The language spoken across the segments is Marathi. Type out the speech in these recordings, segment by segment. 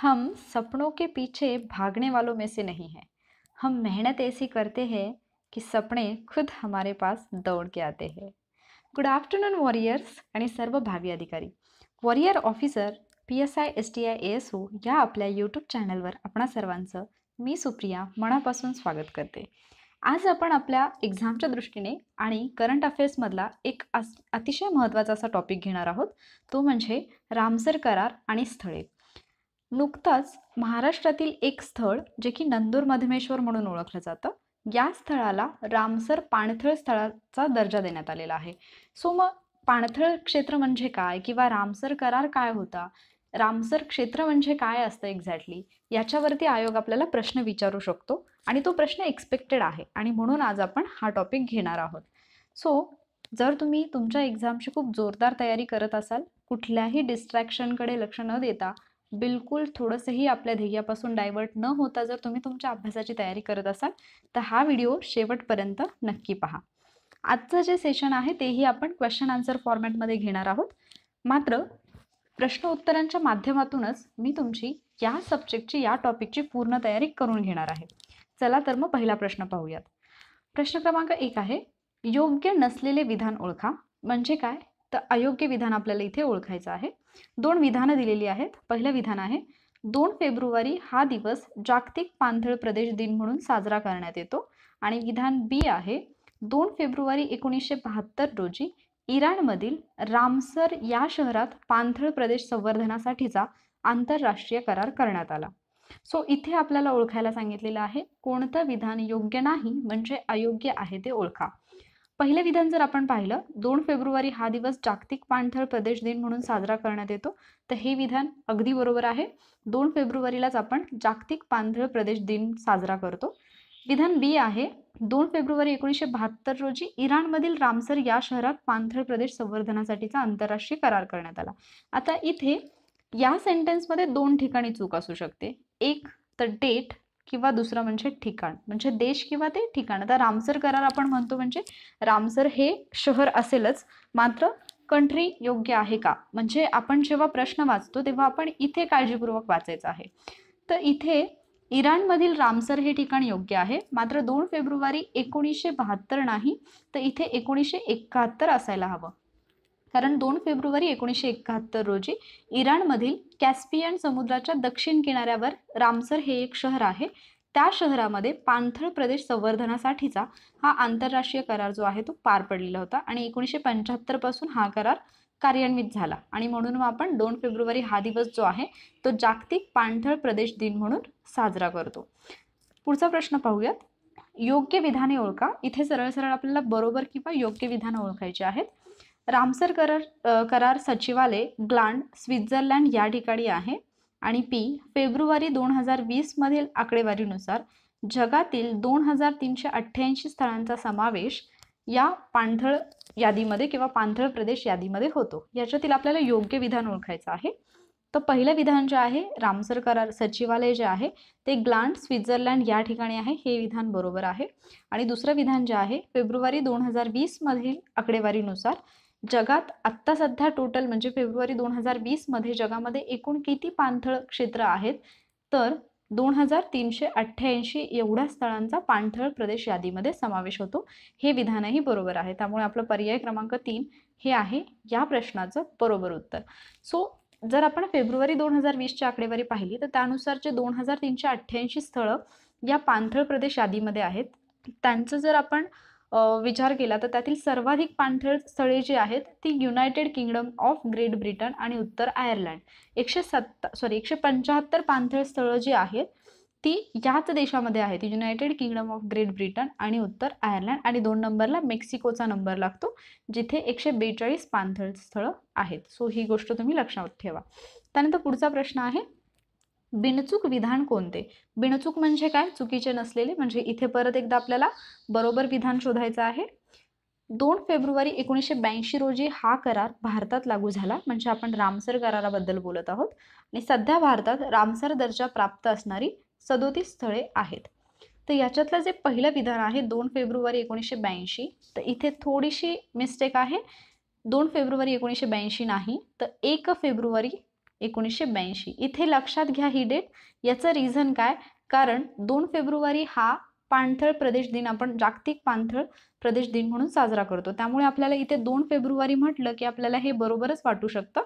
हम सपनों के पीछे भागने वालों में से नहीं हैं हम मेहनत ऐसी करते हैं कि सपने खुद हमारे पास दौड़ के आते हैं गुड आफ्टरनून वॉरियर्स आणि सर्व भावी अधिकारी warrior officer P S I S T I A S O या आपल्या यूट्यूब चॅनलवर आपणा सर्वांचं मी सुप्रिया मनापासून स्वागत करते आज आपण आपल्या एक्झामच्या दृष्टीने आणि करंट अफेअर्समधला एक अतिशय महत्त्वाचा असा टॉपिक घेणार आहोत तो म्हणजे रामसर करार आणि स्थळे नुकताच महाराष्ट्रातील एक स्थळ जे की नंदूर मधमेश्वर म्हणून ओळखलं जातं या स्थळाला रामसर पाणथळ स्थळाचा दर्जा देण्यात आलेला आहे सो मग पाणथळ क्षेत्र म्हणजे काय किंवा रामसर करार काय होता रामसर क्षेत्र म्हणजे काय असतं एक्झॅक्टली याच्यावरती आयोग आपल्याला प्रश्न विचारू शकतो आणि तो प्रश्न एक्सपेक्टेड आहे आणि म्हणून आज आपण हा टॉपिक घेणार आहोत सो जर तुम्ही तुमच्या एक्झामची खूप जोरदार तयारी करत असाल कुठल्याही डिस्ट्रॅक्शनकडे लक्ष न देता बिलकुल थोडंसंही आपल्या ध्येयापासून डायव्हर्ट न होता जर तुम्ही तुमच्या अभ्यासाची तयारी करत असाल तर हा व्हिडिओ शेवटपर्यंत नक्की पहा आजचं जे सेशन आहे तेही आपण क्वेश्चन आन्सर फॉर्मॅटमध्ये घेणार आहोत मात्र प्रश्न उत्तरांच्या माध्यमातूनच मी तुमची या सब्जेक्टची या टॉपिकची पूर्ण तयारी करून घेणार आहे चला तर मग पहिला प्रश्न पाहूयात प्रश्न क्रमांक एक आहे योग्य नसलेले विधान ओळखा म्हणजे काय तर अयोग्य विधान आपल्याला इथे ओळखायचं आहे दोन विधानं दिलेली आहेत पहिलं विधान आहे दोन फेब्रुवारी हा दिवस जागतिक पांथळ प्रदेश दिन म्हणून साजरा करण्यात येतो आणि विधान बी आहे दोन फेब्रुवारी एकोणीसशे बहात्तर रोजी इराणमधील रामसर या शहरात पाणथळ प्रदेश संवर्धनासाठीचा आंतरराष्ट्रीय करार करण्यात आला सो इथे आपल्याला ओळखायला सांगितलेलं आहे कोणतं विधान योग्य नाही म्हणजे अयोग्य आहे ते ओळखा पहिले विधान जर आपण पाहिलं दोन फेब्रुवारी हा दिवस जागतिक पाणथळ प्रदेश दिन म्हणून साजरा करण्यात येतो तर हे विधान अगदी बरोबर आहे दोन फेब्रुवारीलाच आपण जागतिक पाणथळ प्रदेश दिन साजरा करतो विधान बी आहे दोन फेब्रुवारी एकोणीसशे बहात्तर रोजी इराणमधील रामसर या शहरात पाणथळ प्रदेश संवर्धनासाठीचा आंतरराष्ट्रीय करार करण्यात आला आता इथे या सेंटेन्समध्ये दोन ठिकाणी चूक असू शकते एक तर डेट किंवा दुसरं म्हणजे ठिकाण म्हणजे देश किंवा ते ठिकाण आता रामसर करार आपण म्हणतो म्हणजे रामसर हे शहर असेलच मात्र कंट्री योग्य आहे का म्हणजे आपण जेव्हा प्रश्न वाचतो तेव्हा आपण इथे काळजीपूर्वक वाचायचं आहे तर इथे इराणमधील रामसर हे ठिकाण योग्य आहे मात्र दोन फेब्रुवारी एकोणीसशे बहात्तर नाही तर इथे एकोणीसशे एकाहत्तर असायला हवं कारण दोन फेब्रुवारी एकोणीसशे एकाहत्तर रोजी इराणमधील कॅस्पियन समुद्राच्या दक्षिण किनाऱ्यावर रामसर हे एक शहर आहे त्या शहरामध्ये पाणथळ प्रदेश संवर्धनासाठीचा हा आंतरराष्ट्रीय करार जो आहे तो पार पडलेला होता आणि एकोणीसशे पासून हा करार कार्यान्वित झाला आणि म्हणून मग आपण दोन फेब्रुवारी हा दिवस जो आहे तो जागतिक पाणथळ प्रदेश दिन म्हणून साजरा करतो पुढचा प्रश्न पाहूयात योग्य विधाने ओळखा इथे सरळ सरळ आपल्याला बरोबर किंवा योग्य विधानं ओळखायची आहेत रामसर करार करार सचिवालय ग्लांड स्वित्झर्लंड या ठिकाणी आहे आणि पी फेब्रुवारी दोन हजार वीसमधील आकडेवारीनुसार जगातील दोन हजार तीनशे अठ्ठ्याऐंशी स्थळांचा समावेश या पांढळ यादीमध्ये किंवा पांढळ प्रदेश यादीमध्ये होतो याच्यातील आपल्याला योग्य विधान ओळखायचं आहे तर पहिलं विधान जे आहे रामसर करार सचिवालय जे आहे ते ग्लांड स्वित्झर्लंड या ठिकाणी आहे हे विधान बरोबर आहे आणि दुसरं विधान जे आहे फेब्रुवारी दोन हजार वीसमधील आकडेवारीनुसार जगात आत्ता सध्या टोटल म्हणजे फेब्रुवारी दोन हजार वीसमध्ये जगामध्ये एकूण किती पाणथळ क्षेत्र आहेत तर दोन हजार तीनशे अठ्ठ्याऐंशी एवढ्या स्थळांचा पाणथळ प्रदेश यादीमध्ये समावेश होतो हे विधानही बरोबर आहे त्यामुळे आपलं पर्याय क्रमांक तीन हे आहे या प्रश्नाचं बरोबर उत्तर सो जर आपण फेब्रुवारी दोन हजार वीसची आकडेवारी पाहिली तर त्यानुसारचे दोन हजार तीनशे अठ्ठ्याऐंशी स्थळं या पाणथळ प्रदेश यादीमध्ये आहेत त्यांचं जर आपण विचार केला तर त्यातील सर्वाधिक पाणथळ स्थळे जी आहेत ती United Kingdom of Great Britain आणि उत्तर आयर्लंड एकशे सत्ता सॉरी एकशे पंचाहत्तर पाणथळ स्थळं जी आहेत ती याच देशामध्ये आहेत United Kingdom of Great Britain आणि उत्तर आयर्लंड आणि दोन नंबरला मेक्सिकोचा नंबर लागतो जिथे एकशे बेचाळीस पाणथळ स्थळं आहेत सो ही गोष्ट तुम्ही लक्षात ठेवा त्यानंतर पुढचा प्रश्न आहे बिनचूक विधान कोणते बिनचूक म्हणजे काय चुकीचे नसलेले म्हणजे इथे परत एकदा आपल्याला बरोबर विधान शोधायचं आहे दोन फेब्रुवारी एकोणीसशे ब्याऐंशी रोजी हा करार भारतात लागू झाला म्हणजे आपण रामसर कराराबद्दल बोलत आहोत आणि सध्या भारतात रामसर दर्जा प्राप्त असणारी सदोतीस स्थळे आहेत तर याच्यातलं जे पहिलं विधान आहे दोन फेब्रुवारी एकोणीसशे ब्याऐंशी तर इथे थोडीशी मिस्टेक आहे दोन फेब्रुवारी एकोणीसशे ब्याऐंशी नाही तर एक फेब्रुवारी एकोणीसशे ब्याऐंशी इथे लक्षात घ्या ही डेट याचं रिझन काय कारण दोन फेब्रुवारी हा पाणथळ प्रदेश दिन आपण जागतिक पाणथळ प्रदेश दिन म्हणून साजरा करतो त्यामुळे आपल्याला इथे दोन फेब्रुवारी म्हटलं की आपल्याला हे बरोबरच वाटू शकतं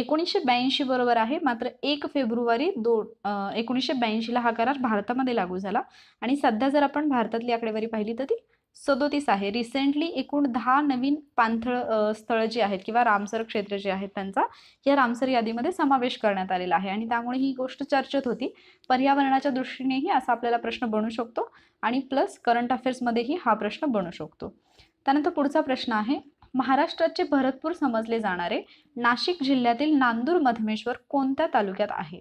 एकोणीसशे ब्याऐंशी बरोबर आहे मात्र एक फेब्रुवारी दोन एकोणीसशे ब्याऐंशीला हा करार भारतामध्ये लागू झाला आणि सध्या जर आपण भारतातली आकडेवारी पाहिली तर ती सदोतीस आहे रिसेंटली एकूण दहा नवीन पांथळ स्थळं जी आहेत किंवा रामसर क्षेत्र जे आहेत त्यांचा या रामसर यादीमध्ये समावेश करण्यात आलेला आहे आणि त्यामुळे ही गोष्ट चर्चेत होती पर्यावरणाच्या दृष्टीनेही असा आपल्याला प्रश्न बनू शकतो आणि प्लस करंट अफेअर्समध्येही हा प्रश्न बनू शकतो त्यानंतर पुढचा प्रश्न आहे महाराष्ट्राचे भरतपूर समजले जाणारे नाशिक जिल्ह्यातील नांदूर मधमेश्वर कोणत्या तालुक्यात आहे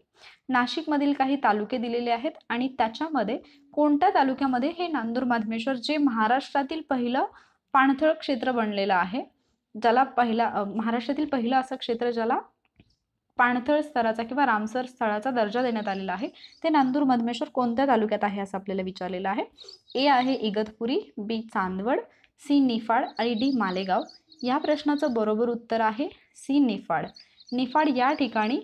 नाशिकमधील काही तालुके दिलेले आहेत आणि त्याच्यामध्ये कोणत्या तालुक्यामध्ये हे नांदूर मधमेश्वर जे महाराष्ट्रातील पहिलं पाणथळ क्षेत्र बनलेलं आहे ज्याला पहिला महाराष्ट्रातील पहिलं असं क्षेत्र ज्याला पाणथळ स्तराचा किंवा रामसर स्थळाचा दर्जा देण्यात आलेला आहे ते नांदूर मधमेश्वर कोणत्या तालुक्यात आहे असं आपल्याला विचारलेलं आहे ए आहे इगतपुरी बी चांदवड सी निफाड आणि डी मालेगाव या प्रश्नाचं बरोबर उत्तर आहे सी निफाड निफाड या ठिकाणी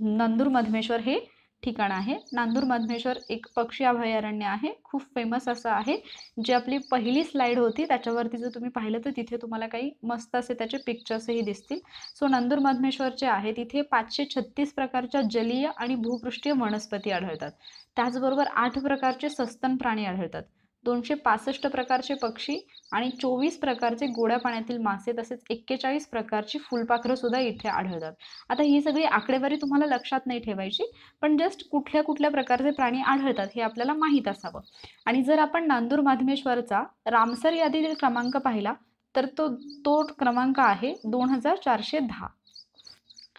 नंदूर मधमेश्वर हे ठिकाण आहे नांदूर मधमेश्वर एक पक्षी अभयारण्य आहे खूप फेमस असं आहे जी आपली पहिली स्लाईड होती त्याच्यावरती जर तुम्ही पाहिलं तर तिथे तुम्हाला काही मस्त असे त्याचे पिक्चर्सही दिसतील सो नंदूर मधमेश्वर जे आहे तिथे पाचशे छत्तीस प्रकारच्या जलीय आणि भूपृष्ठीय वनस्पती आढळतात त्याचबरोबर आठ प्रकारचे सस्तन प्राणी आढळतात दोनशे पासष्ट प्रकारचे पक्षी आणि चोवीस प्रकारचे गोड्या पाण्यातील मासे तसेच एक्केचाळीस प्रकारची फुलपाखरं सुद्धा इथे आढळतात आता ही सगळी आकडेवारी तुम्हाला लक्षात नाही ठेवायची पण जस्ट कुठल्या कुठल्या प्रकारचे प्राणी आढळतात हे आपल्याला माहीत असावं आणि जर आपण नांदूर माधमेश्वरचा रामसर यादीतील क्रमांक पाहिला तर तो तो क्रमांक आहे दोन हजार चारशे दहा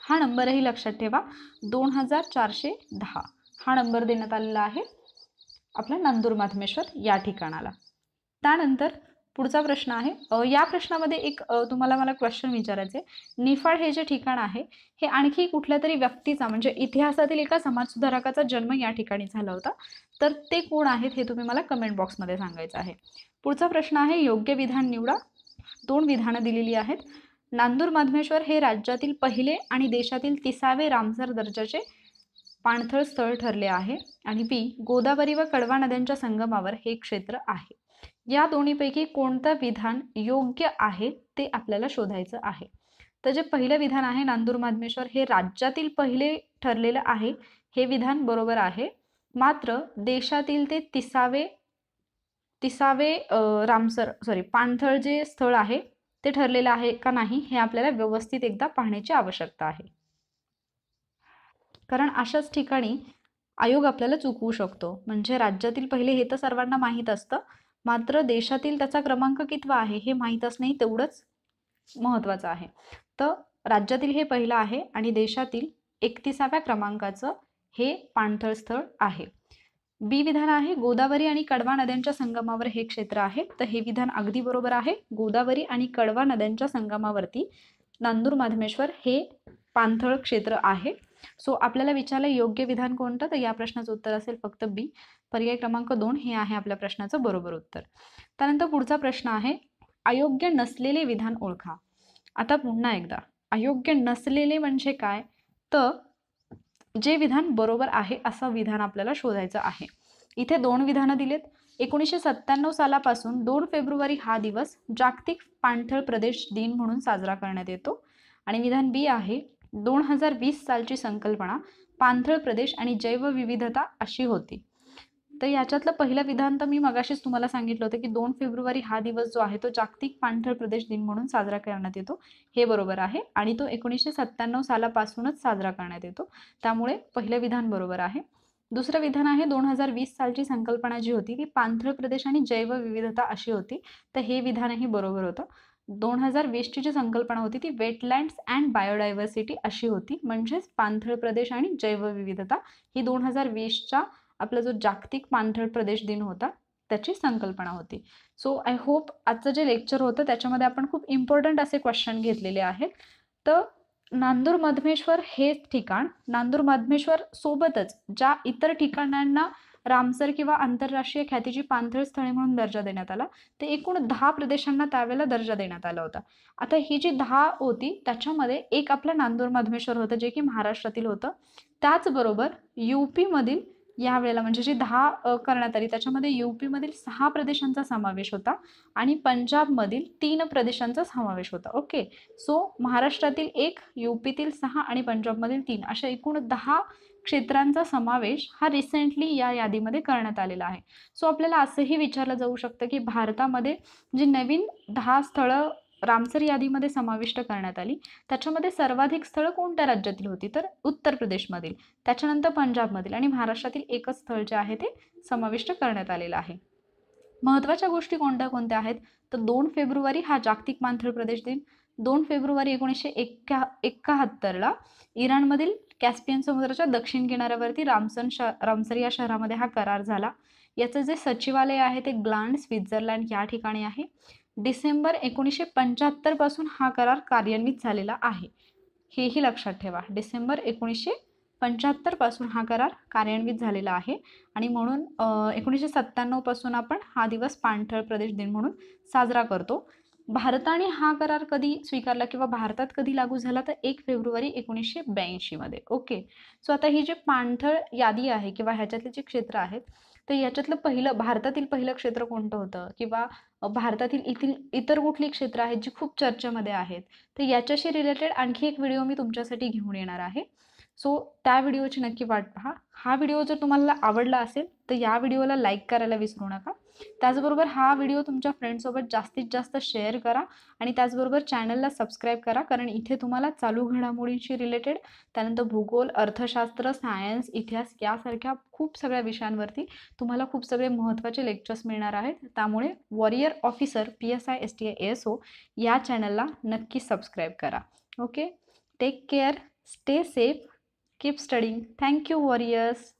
हा नंबरही लक्षात ठेवा दोन हजार चारशे दहा हा नंबर देण्यात आलेला आहे आपला नंदूर माधमेश्वर या ठिकाणाला त्यानंतर पुढचा प्रश्न आहे या प्रश्नामध्ये एक तुम्हाला मला क्वेश्चन विचारायचे आहे निफाड हे जे ठिकाण आहे हे आणखी कुठल्या तरी व्यक्तीचा म्हणजे इतिहासातील एका समाजसुधारकाचा जन्म या ठिकाणी झाला होता तर ते कोण आहेत हे तुम्ही मला कमेंट बॉक्समध्ये सांगायचं आहे पुढचा प्रश्न आहे योग्य विधान निवडा दोन विधानं दिलेली आहेत नांदूर माधमेश्वर हे राज्यातील पहिले आणि देशातील तिसावे रामसर दर्जाचे पाणथळ स्थळ ठरले आहे आणि बी गोदावरी व कडवा नद्यांच्या संगमावर हे क्षेत्र आहे या दोन्हीपैकी कोणतं विधान योग्य आहे ते आपल्याला शोधायचं आहे तर जे पहिलं विधान आहे नांदूर माधमेश्वर हे राज्यातील पहिले ठरलेलं आहे हे विधान बरोबर आहे मात्र देशातील ते तिसावे तिसावे रामसर सॉरी पाणथळ जे स्थळ आहे ते ठरलेलं आहे का नाही हे आपल्याला व्यवस्थित एकदा पाहण्याची आवश्यकता आहे कारण अशाच ठिकाणी आयोग आपल्याला चुकवू शकतो म्हणजे राज्यातील पहिले हे तर सर्वांना माहीत असतं मात्र देशातील त्याचा क्रमांक कितवा आहे हे माहीत असणंही तेवढंच महत्त्वाचं आहे तर राज्यातील हे पहिलं आहे आणि देशातील एकतीसाव्या क्रमांकाचं हे पाणथळ स्थळ आहे बी विधान आहे गोदावरी आणि कडवा नद्यांच्या संगमावर हे क्षेत्र आहे तर हे विधान अगदी बरोबर आहे गोदावरी आणि कडवा नद्यांच्या संगमावरती नांदूर माधमेश्वर हे पाणथळ क्षेत्र आहे सो आपल्याला विचारलं योग्य विधान कोणतं तर या प्रश्नाचं उत्तर असेल फक्त बी पर्याय क्रमांक दोन हे आहे आपल्या प्रश्नाचं बरोबर उत्तर त्यानंतर पुढचा प्रश्न आहे अयोग्य नसलेले विधान ओळखा आता पुन्हा एकदा अयोग्य नसलेले म्हणजे काय तर जे विधान बरोबर आहे असं विधान आपल्याला शोधायचं आहे इथे दोन विधानं दिलेत एकोणीसशे सत्त्याण्णव सालापासून दोन फेब्रुवारी हा दिवस जागतिक पाणथळ प्रदेश दिन म्हणून साजरा करण्यात येतो आणि विधान बी आहे दोन हजार वीस सालची संकल्पना पांथळ प्रदेश आणि जैवविविधता अशी होती तर याच्यातलं पहिलं विधान तर मी मगाशीच तुम्हाला सांगितलं होतं की दोन फेब्रुवारी हा दिवस जो आहे तो जागतिक पांथळ प्रदेश दिन म्हणून साजरा करण्यात येतो हे बरोबर आहे आणि तो एकोणीसशे सत्त्याण्णव सालापासूनच साजरा करण्यात येतो त्यामुळे पहिलं विधान बरोबर आहे दुसरं विधान आहे दोन हजार वीस सालची संकल्पना जी होती ती पांथळ प्रदेश आणि जैवविविधता अशी होती तर हे विधानही बरोबर होतं दोन हजार वीसची जी संकल्पना होती ती वेटलँड्स अँड बायोडायव्हर्सिटी अशी होती म्हणजेच पाणथळ प्रदेश आणि जैवविविधता ही दोन हजार वीसच्या आपला जो जागतिक पाणथळ प्रदेश दिन होता त्याची संकल्पना होती सो आय होप आजचं जे लेक्चर होतं त्याच्यामध्ये आपण खूप इम्पॉर्टंट असे क्वेश्चन घेतलेले आहेत तर नांदूर मधमेश्वर हे ठिकाण नांदूर मधमेश्वर सोबतच ज्या इतर ठिकाणांना रामसर किंवा आंतरराष्ट्रीय ख्यातीची पाणथळ स्थळे म्हणून दर्जा देण्यात आला ते एकूण दहा प्रदेशांना त्यावेळेला दर्जा देण्यात आला होता आता ही जी दहा होती त्याच्यामध्ये एक आपलं नांदूर मधमेश्वर होतं जे की महाराष्ट्रातील होतं त्याचबरोबर यूपीमधील मधील यावेळेला म्हणजे जी दहा करण्यात आली त्याच्यामध्ये यूपीमधील सहा प्रदेशांचा समावेश होता आणि पंजाबमधील तीन प्रदेशांचा समावेश होता ओके सो महाराष्ट्रातील एक यूपीतील सहा आणि पंजाबमधील तीन अशा एकूण दहा क्षेत्रांचा समावेश हा रिसेंटली या यादीमध्ये करण्यात आलेला आहे सो आपल्याला असंही विचारलं जाऊ शकतं की भारतामध्ये जी नवीन दहा स्थळं रामसर यादीमध्ये समाविष्ट करण्यात आली त्याच्यामध्ये सर्वाधिक स्थळं कोणत्या राज्यातील होती तर उत्तर प्रदेशमधील त्याच्यानंतर पंजाबमधील आणि महाराष्ट्रातील एकच स्थळ जे आहे ते समाविष्ट करण्यात आलेलं आहे महत्त्वाच्या गोष्टी कोणत्या कोणत्या आहेत तर दोन फेब्रुवारी हा जागतिक मानथळ प्रदेश दिन दोन फेब्रुवारी एकोणीसशे एक्का एकाहत्तरला इराणमधील कॅस्पियन समुद्राच्या दक्षिण किनाऱ्यावरती रामसन शह रामसर या शहरामध्ये हा करार झाला याचं जे सचिवालय आहे ते ग्लांड स्वित्झर्लंड या ठिकाणी आहे डिसेंबर एकोणीसशे पंच्याहत्तरपासून हा करार कार्यान्वित झालेला आहे हेही लक्षात ठेवा डिसेंबर एकोणीसशे पंच्याहत्तरपासून हा करार कार्यान्वित झालेला आहे आणि म्हणून एकोणीसशे सत्त्याण्णवपासून आपण हा दिवस पाणथळ प्रदेश दिन म्हणून साजरा करतो भारताने हा करार कधी स्वीकारला किंवा भारतात कधी लागू झाला तर एक फेब्रुवारी एकोणीसशे ब्याऐंशीमध्ये ओके सो आता ही जे पाणथळ यादी आहे किंवा ह्याच्यातले जे क्षेत्र आहेत तर याच्यातलं पहिलं भारतातील पहिलं क्षेत्र कोणतं होतं किंवा भारतातील इथील इतर कुठली क्षेत्र आहेत जी खूप चर्चेमध्ये आहेत तर याच्याशी रिलेटेड आणखी एक व्हिडिओ मी तुमच्यासाठी घेऊन येणार आहे सो त्या व्हिडिओची नक्की वाट पहा हा व्हिडिओ जर तुम्हाला आवडला असेल तर या व्हिडिओला लाईक करायला विसरू नका त्याचबरोबर हा व्हिडिओ तुमच्या फ्रेंडसोबत जास्तीत जास्त शेअर करा आणि त्याचबरोबर चॅनलला सबस्क्राईब करा कारण इथे तुम्हाला चालू घडामोडींशी रिलेटेड त्यानंतर भूगोल अर्थशास्त्र सायन्स इतिहास यासारख्या खूप सगळ्या विषयांवरती तुम्हाला खूप सगळे महत्त्वाचे लेक्चर्स मिळणार आहेत त्यामुळे warrior officer P S I S T I S O या चॅनलला नक्की सबस्क्राईब करा okay take care stay safe Keep studying. Thank you, warriors.